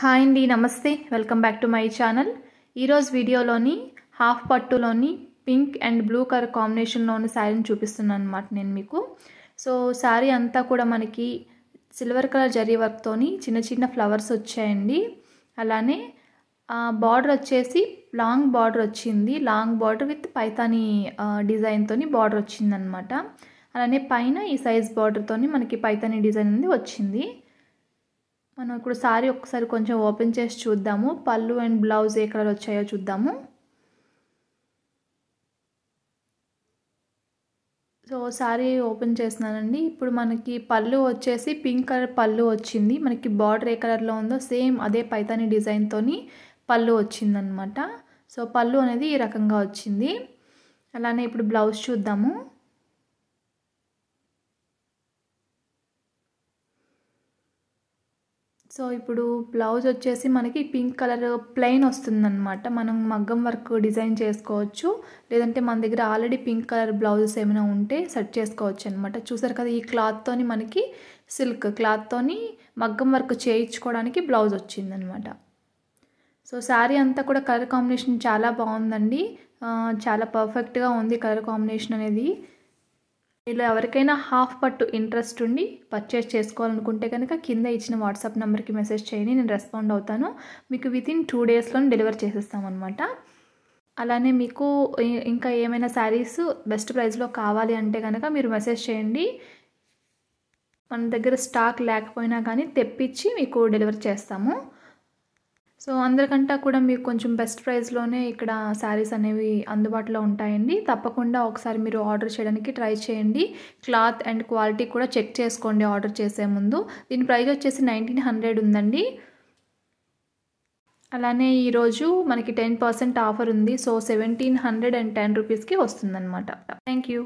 hi అండి నమస్తే welcome back to my channel ఈరోజు వీడియోలోని హాఫ్ పట్టులోని పింక్ అండ్ బ్లూ కలర్ కాంబినేషన్లో ఉన్న శారీని చూపిస్తున్నాను అనమాట నేను మీకు సో శారీ అంతా కూడా మనకి సిల్వర్ కలర్ జరీ వర్క్తోని చిన్న చిన్న ఫ్లవర్స్ వచ్చాయండి అలానే బార్డర్ వచ్చేసి లాంగ్ బార్డర్ వచ్చింది లాంగ్ బార్డర్ విత్ పైతాని డిజైన్తో బార్డర్ వచ్చిందనమాట అలానే పైన ఈ సైజ్ బార్డర్తో మనకి పైతాని డిజైన్ అనేది వచ్చింది మనం ఇప్పుడు సారీ ఒకసారి కొంచెం ఓపెన్ చేసి చూద్దాము పళ్ళు అండ్ బ్లౌజ్ ఏ కలర్ వచ్చాయో చూద్దాము సో సారీ ఓపెన్ చేస్తున్నానండి ఇప్పుడు మనకి పళ్ళు వచ్చేసి పింక్ కలర్ పళ్ళు వచ్చింది మనకి బార్డర్ ఏ కలర్లో ఉందో సేమ్ అదే పైతాని డిజైన్తో పళ్ళు వచ్చిందనమాట సో పళ్ళు అనేది ఈ రకంగా వచ్చింది అలానే ఇప్పుడు బ్లౌజ్ చూద్దాము సో ఇప్పుడు బ్లౌజ్ వచ్చేసి మనకి పింక్ కలర్ ప్లెయిన్ వస్తుందన్నమాట మనం మగ్గం వర్క్ డిజైన్ చేసుకోవచ్చు లేదంటే మన దగ్గర ఆల్రెడీ పింక్ కలర్ బ్లౌజెస్ ఏమైనా ఉంటే సెట్ చేసుకోవచ్చు అనమాట చూసారు కదా ఈ క్లాత్తోని మనకి సిల్క్ క్లాత్తోని మగ్గం వర్క్ చేయించుకోవడానికి బ్లౌజ్ వచ్చిందనమాట సో శారీ అంతా కూడా కలర్ కాంబినేషన్ చాలా బాగుందండి చాలా పర్ఫెక్ట్గా ఉంది కలర్ కాంబినేషన్ అనేది ఇలా ఎవరికైనా హాఫ్ పట్టు ఇంట్రెస్ట్ ఉండి పర్చేస్ చేసుకోవాలనుకుంటే కనుక కింద ఇచ్చిన వాట్సాప్ నెంబర్కి మెసేజ్ చేయని నేను రెస్పాండ్ అవుతాను మీకు వితిన్ టూ డేస్లో డెలివర్ చేసేస్తామన్నమాట అలానే మీకు ఇంకా ఏమైనా శారీస్ బెస్ట్ ప్రైస్లో కావాలి అంటే కనుక మీరు మెసేజ్ చేయండి మన దగ్గర స్టాక్ లేకపోయినా కానీ తెప్పించి మీకు డెలివర్ చేస్తాము సో అందరికంటే కూడా మీకు కొంచెం బెస్ట్ ప్రైస్లోనే ఇక్కడ శారీస్ అనేవి అందుబాటులో ఉంటాయండి తప్పకుండా ఒకసారి మీరు ఆర్డర్ చేయడానికి ట్రై చేయండి క్లాత్ అండ్ క్వాలిటీ కూడా చెక్ చేసుకోండి ఆర్డర్ చేసే ముందు దీని ప్రైస్ వచ్చేసి నైన్టీన్ హండ్రెడ్ ఉందండి అలానే ఈరోజు మనకి టెన్ పర్సెంట్ ఆఫర్ ఉంది so seventeen hundred and ten రూపీస్కి వస్తుందన్నమాట థ్యాంక్ యూ